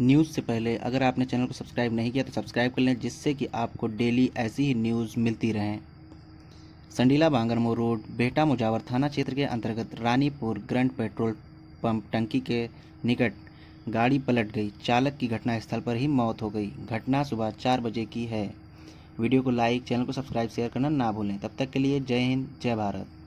news से पहले अगर आपने चैनल को सब्सक्राइब नहीं किया तो सब्सक्राइब कर लें जिससे कि आपको डेली ऐसी ही न्यूज़ मिलती रहें संडीला बांगरमो रोड बेटा मुजावर थाना क्षेत्र के अंतर्गत रानीपुर ग्रंट पेट्रोल पंप टंकी के निकट गाड़ी पलट गई चालक की घटनास्थल पर ही मौत हो गई घटना सुबह चार बजे की है वीडियो को लाइक चैनल को सब्सक्राइब शेयर करना ना भूलें तब तक के लिए जय हिंद जय भारत